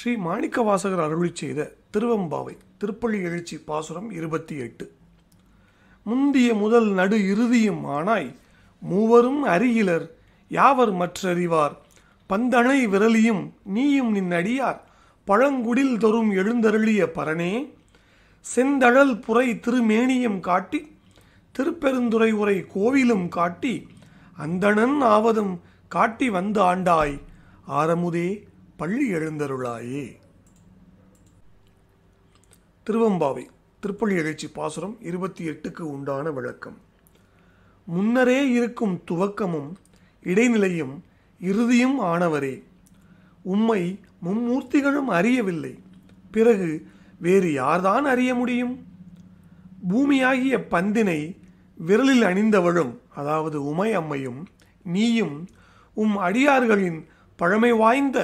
ஸ்ரீ மாணிக்க வாசகர் அருளி செய்த திருவம்பாவை திருப்பள்ளி எழுச்சி பாசுரம் இருபத்தி எட்டு முந்திய முதல் நடு இறுதியும் ஆனாய் மூவரும் அருகிலர் யாவர் மற்றறிவார் பந்தனை விரலியும் நீயும் நின் அடியார் பழங்குடில் தொறும் எழுந்தருளிய பரனே செந்தழல் புரை திருமேனியும் காட்டி திருப்பெருந்துறை உரை கோவிலும் காட்டி அந்தணன் ஆவதும் காட்டி வந்து ஆண்டாய் ஆரமுதே பள்ளி எழுந்தருளாயே திருவம்பாவை திருப்பள்ளி எழுச்சி பாசுரம் இருபத்தி எட்டுக்கு உண்டான விளக்கம் முன்னரே இருக்கும் துவக்கமும் இடைநிலையும் இறுதியும் ஆனவரே உம்மை மும்மூர்த்திகளும் அறியவில்லை பிறகு வேறு யார்தான் அறிய முடியும் பூமியாகிய பந்தினை விரலில் அணிந்தவளும் அதாவது உமை அம்மையும் நீயும் உம் அடியார்களின் பழமை வாய்ந்த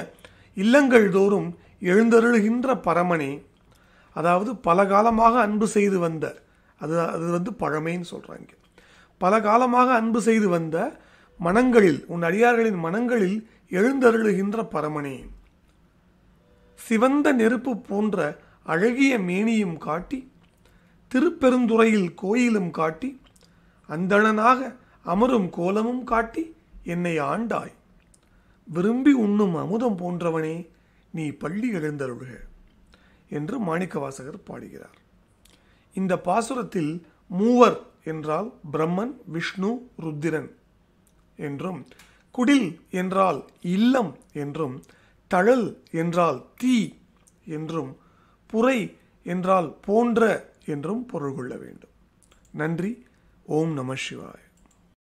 இல்லங்கள் தோறும் எழுந்தருளுகின்ற பரமனே அதாவது பல காலமாக அன்பு செய்து வந்த அது அது வந்து பழமைன்னு சொல்கிறாங்க பல காலமாக அன்பு செய்து வந்த மனங்களில் உன் அடியார்களின் மனங்களில் எழுந்தருளுகின்ற பரமனே சிவந்த நெருப்பு போன்ற அழகிய மேனியும் காட்டி திருப்பெருந்துறையில் கோயிலும் காட்டி அந்தணனாக அமரும் கோலமும் காட்டி என்னை ஆண்டாய் விரும்பி உண்ணும் அமுதம் போன்றவனே நீ பள்ளி எழுந்தருள்க என்று மாணிக்கவாசகர் பாடுகிறார் இந்த பாசுரத்தில் மூவர் என்றால் பிரம்மன் விஷ்ணு ருத்திரன் என்றும் குடில் என்றால் இல்லம் என்றும் தழல் என்றால் தீ என்றும் புரை என்றால் போன்ற என்றும் பொருள் கொள்ள வேண்டும் நன்றி ஓம் நம சிவாய்